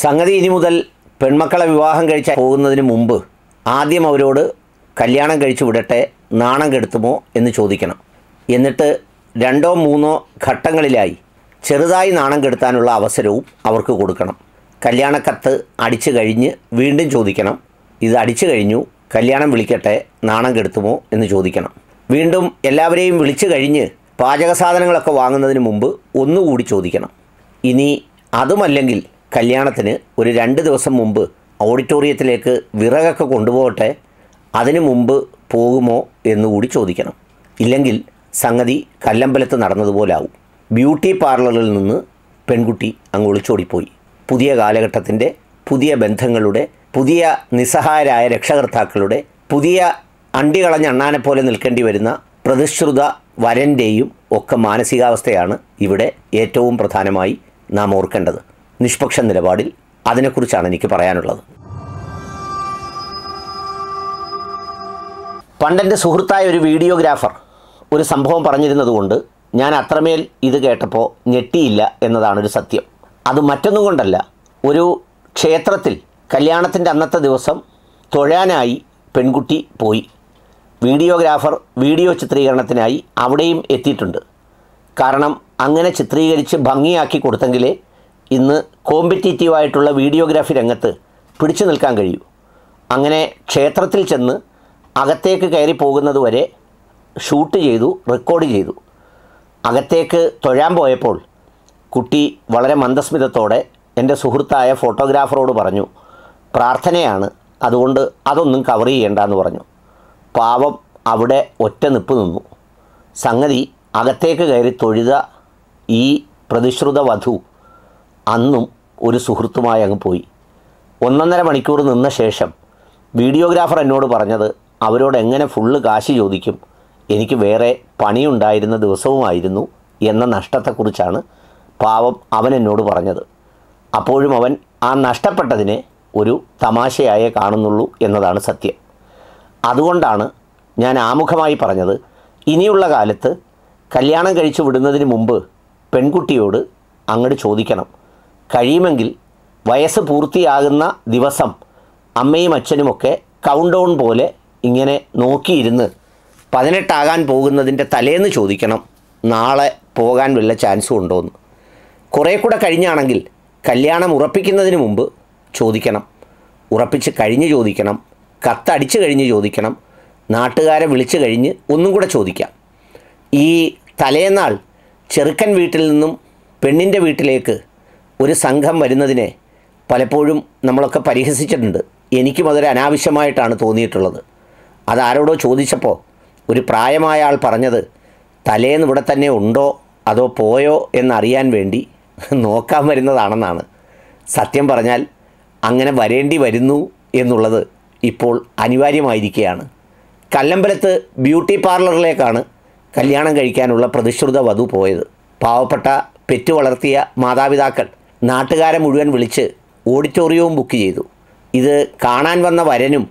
സംഗതി ഇനി മുതൽ പെൺമക്കളെ വിവാഹം കഴിച്ച പോകുന്നതിന് മുമ്പ് ആദ്യം അവരോട് കല്യാണം കഴിച്ചു വിടട്ടെ നാണം കെടുത്തുമോ എന്ന് ചോദിക്കണം എന്നിട്ട് രണ്ടോ മൂന്നോ ഘട്ടങ്ങളിലായി ചെറുതായി നാണം കെടുത്താനുള്ള അവസരവും അവർക്ക് കൊടുക്കണം കല്യാണക്കത്ത് അടിച്ചു കഴിഞ്ഞ് വീണ്ടും ചോദിക്കണം ഇത് അടിച്ചു കഴിഞ്ഞു കല്യാണം വിളിക്കട്ടെ നാണം കെടുത്തുമോ എന്ന് ചോദിക്കണം വീണ്ടും എല്ലാവരെയും വിളിച്ചു കഴിഞ്ഞ് പാചക സാധനങ്ങളൊക്കെ വാങ്ങുന്നതിന് മുമ്പ് ഒന്നുകൂടി ചോദിക്കണം ഇനി അതുമല്ലെങ്കിൽ കല്യാണത്തിന് ഒരു രണ്ട് ദിവസം മുമ്പ് ഓഡിറ്റോറിയത്തിലേക്ക് വിറകൊക്കെ കൊണ്ടുപോകട്ടെ അതിനു മുമ്പ് പോകുമോ എന്നുകൂടി ചോദിക്കണം ഇല്ലെങ്കിൽ സംഗതി കല്ലമ്പലത്ത് നടന്നതുപോലാവും ബ്യൂട്ടി പാർലറിൽ നിന്ന് പെൺകുട്ടി അങ്ങ് ഒളിച്ചോടിപ്പോയി പുതിയ കാലഘട്ടത്തിൻ്റെ പുതിയ ബന്ധങ്ങളുടെ പുതിയ നിസ്സഹായരായ രക്ഷകർത്താക്കളുടെ പുതിയ അണ്ടികളഞ്ഞ അണ്ണാനെ പോലെ നിൽക്കേണ്ടി വരുന്ന പ്രതിശ്രുത വരൻ്റെയും ഒക്കെ മാനസികാവസ്ഥയാണ് ഇവിടെ ഏറ്റവും പ്രധാനമായി നാം ഓർക്കേണ്ടത് നിഷ്പക്ഷ നിലപാടിൽ അതിനെക്കുറിച്ചാണ് എനിക്ക് പറയാനുള്ളത് പണ്ടെൻ്റെ സുഹൃത്തായ ഒരു വീഡിയോഗ്രാഫർ ഒരു സംഭവം പറഞ്ഞിരുന്നതുകൊണ്ട് ഞാൻ അത്രമേൽ ഇത് കേട്ടപ്പോൾ ഞെട്ടിയില്ല ഒരു സത്യം അത് മറ്റൊന്നും കൊണ്ടല്ല ഒരു ക്ഷേത്രത്തിൽ കല്യാണത്തിൻ്റെ അന്നത്തെ ദിവസം തൊഴാനായി പെൺകുട്ടി പോയി വീഡിയോഗ്രാഫർ വീഡിയോ ചിത്രീകരണത്തിനായി അവിടെയും എത്തിയിട്ടുണ്ട് കാരണം അങ്ങനെ ചിത്രീകരിച്ച് ഭംഗിയാക്കി കൊടുത്തെങ്കിലേ ഇന്ന് കോമ്പറ്റേറ്റീവായിട്ടുള്ള വീഡിയോഗ്രാഫി രംഗത്ത് പിടിച്ചു നിൽക്കാൻ കഴിയൂ അങ്ങനെ ക്ഷേത്രത്തിൽ ചെന്ന് അകത്തേക്ക് കയറി പോകുന്നത് വരെ ഷൂട്ട് ചെയ്തു റെക്കോർഡ് ചെയ്തു അകത്തേക്ക് തൊഴാൻ പോയപ്പോൾ കുട്ടി വളരെ മന്ദസ്മിതത്തോടെ എൻ്റെ സുഹൃത്തായ ഫോട്ടോഗ്രാഫറോട് പറഞ്ഞു പ്രാർത്ഥനയാണ് അതുകൊണ്ട് അതൊന്നും കവർ ചെയ്യേണ്ട എന്ന് പറഞ്ഞു പാവം അവിടെ ഒറ്റ നിപ്പ് നിന്നു സംഗതി അകത്തേക്ക് കയറി തൊഴുത ഈ പ്രതിശ്രുത വധു അന്നും ഒരു സുഹൃത്തുമായി അങ്ങ് പോയി ഒന്നൊന്നര മണിക്കൂർ നിന്ന ശേഷം വീഡിയോഗ്രാഫർ എന്നോട് പറഞ്ഞത് അവരോട് എങ്ങനെ ഫുള്ള് കാശ് ചോദിക്കും എനിക്ക് വേറെ പണിയുണ്ടായിരുന്ന ദിവസവുമായിരുന്നു എന്ന നഷ്ടത്തെക്കുറിച്ചാണ് പാവം അവൻ എന്നോട് പറഞ്ഞത് അപ്പോഴും അവൻ ആ നഷ്ടപ്പെട്ടതിനെ ഒരു തമാശയായേ കാണുന്നുള്ളൂ എന്നതാണ് സത്യം അതുകൊണ്ടാണ് ഞാൻ ആമുഖമായി പറഞ്ഞത് ഇനിയുള്ള കാലത്ത് കല്യാണം കഴിച്ചു വിടുന്നതിന് മുമ്പ് പെൺകുട്ടിയോട് അങ്ങോട്ട് ചോദിക്കണം കഴിയുമെങ്കിൽ വയസ്സ് പൂർത്തിയാകുന്ന ദിവസം അമ്മയും അച്ഛനുമൊക്കെ കൗണ്ട് ഡൗൺ പോലെ ഇങ്ങനെ നോക്കിയിരുന്ന് പതിനെട്ടാകാൻ പോകുന്നതിൻ്റെ തലേന്ന് ചോദിക്കണം നാളെ പോകാൻ വല്ല ചാൻസും എന്ന് കുറേ കൂടെ കഴിഞ്ഞാണെങ്കിൽ കല്യാണം ഉറപ്പിക്കുന്നതിന് മുമ്പ് ചോദിക്കണം ഉറപ്പിച്ച് കഴിഞ്ഞ് ചോദിക്കണം കത്തടിച്ച് കഴിഞ്ഞ് ചോദിക്കണം നാട്ടുകാരെ വിളിച്ചു കഴിഞ്ഞ് ഒന്നും കൂടെ ചോദിക്കാം ഈ തലേന്നാൾ ചെറുക്കൻ വീട്ടിൽ നിന്നും പെണ്ണിൻ്റെ വീട്ടിലേക്ക് ഒരു സംഘം വരുന്നതിനെ പലപ്പോഴും നമ്മളൊക്കെ പരിഹസിച്ചിട്ടുണ്ട് എനിക്കും അതൊരു അനാവശ്യമായിട്ടാണ് തോന്നിയിട്ടുള്ളത് അതാരോടോ ചോദിച്ചപ്പോൾ ഒരു പ്രായമായ ആൾ പറഞ്ഞത് തലേന്ന് ഇവിടെ തന്നെ ഉണ്ടോ അതോ പോയോ എന്നറിയാൻ വേണ്ടി നോക്കാൻ വരുന്നതാണെന്നാണ് സത്യം പറഞ്ഞാൽ അങ്ങനെ വരേണ്ടി വരുന്നു എന്നുള്ളത് ഇപ്പോൾ അനിവാര്യമായിരിക്കുകയാണ് കല്ലമ്പലത്ത് ബ്യൂട്ടി പാർലറിലേക്കാണ് കല്യാണം കഴിക്കാനുള്ള പ്രതിശ്രുത വധു പോയത് പാവപ്പെട്ട പെറ്റു വളർത്തിയ മാതാപിതാക്കൾ നാട്ടുകാരെ മുഴുവൻ വിളിച്ച് ഓഡിറ്റോറിയവും ബുക്ക് ചെയ്തു ഇത് കാണാൻ വന്ന വരനും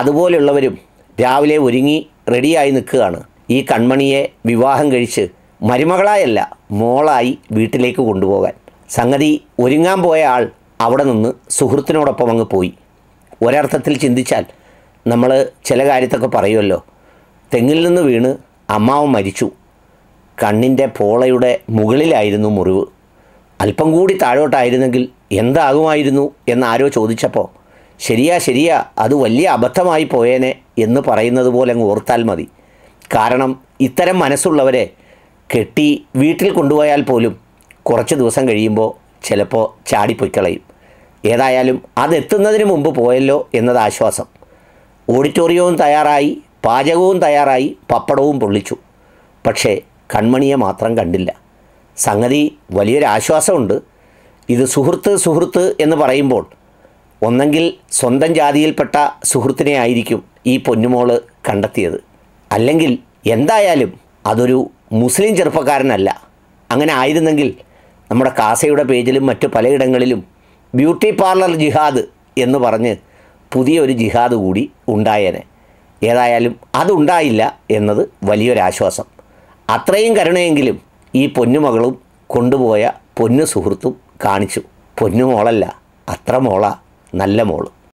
അതുപോലെയുള്ളവരും രാവിലെ ഒരുങ്ങി റെഡിയായി നിൽക്കുകയാണ് ഈ കൺമണിയെ വിവാഹം കഴിച്ച് മരുമകളായല്ല മോളായി വീട്ടിലേക്ക് കൊണ്ടുപോകാൻ സംഗതി ഒരുങ്ങാൻ പോയ ആൾ അവിടെ നിന്ന് സുഹൃത്തിനോടൊപ്പം അങ്ങ് പോയി ഒരർത്ഥത്തിൽ ചിന്തിച്ചാൽ നമ്മൾ ചില കാര്യത്തൊക്കെ പറയുമല്ലോ തെങ്ങിൽ നിന്ന് വീണ് അമ്മാവ് മരിച്ചു കണ്ണിൻ്റെ പോളയുടെ മുകളിലായിരുന്നു മുറിവ് അല്പം കൂടി താഴോട്ടായിരുന്നെങ്കിൽ എന്താകുമായിരുന്നു എന്നാരോ ചോദിച്ചപ്പോൾ ശരിയാ ശരിയാ അത് വലിയ അബദ്ധമായി പോയേനെ എന്ന് പറയുന്നത് പോലെ അങ്ങ് ഓർത്താൽ മതി കാരണം ഇത്തരം മനസ്സുള്ളവരെ കെട്ടി വീട്ടിൽ കൊണ്ടുപോയാൽ പോലും കുറച്ച് ദിവസം കഴിയുമ്പോൾ ചിലപ്പോൾ ചാടിപ്പൊയ്ക്കളയും ഏതായാലും അതെത്തുന്നതിന് മുമ്പ് പോയല്ലോ എന്നത് ആശ്വാസം ഓഡിറ്റോറിയവും തയ്യാറായി പാചകവും തയ്യാറായി പപ്പടവും പൊള്ളിച്ചു പക്ഷേ കൺമണിയെ മാത്രം കണ്ടില്ല സംഗതി വലിയൊരാശ്വാസമുണ്ട് ഇത് സുഹൃത്ത് സുഹൃത്ത് എന്ന് പറയുമ്പോൾ ഒന്നെങ്കിൽ സ്വന്തം ജാതിയിൽപ്പെട്ട സുഹൃത്തിനെ ആയിരിക്കും ഈ പൊന്നുമോള് കണ്ടെത്തിയത് അല്ലെങ്കിൽ എന്തായാലും അതൊരു മുസ്ലിം ചെറുപ്പക്കാരനല്ല അങ്ങനെ ആയിരുന്നെങ്കിൽ നമ്മുടെ കാസയുടെ പേജിലും മറ്റു പലയിടങ്ങളിലും ബ്യൂട്ടി പാർലർ ജിഹാദ് എന്ന് പറഞ്ഞ് പുതിയൊരു ജിഹാദ് കൂടി ഉണ്ടായേനെ ഏതായാലും അതുണ്ടായില്ല എന്നത് വലിയൊരാശ്വാസം അത്രയും കരുണയെങ്കിലും ഈ പൊന്നുമകളും കൊണ്ടുപോയ പൊന്നു സുഹൃത്തും കാണിച്ചു പൊന്നു അത്ര മോള നല്ല മോള്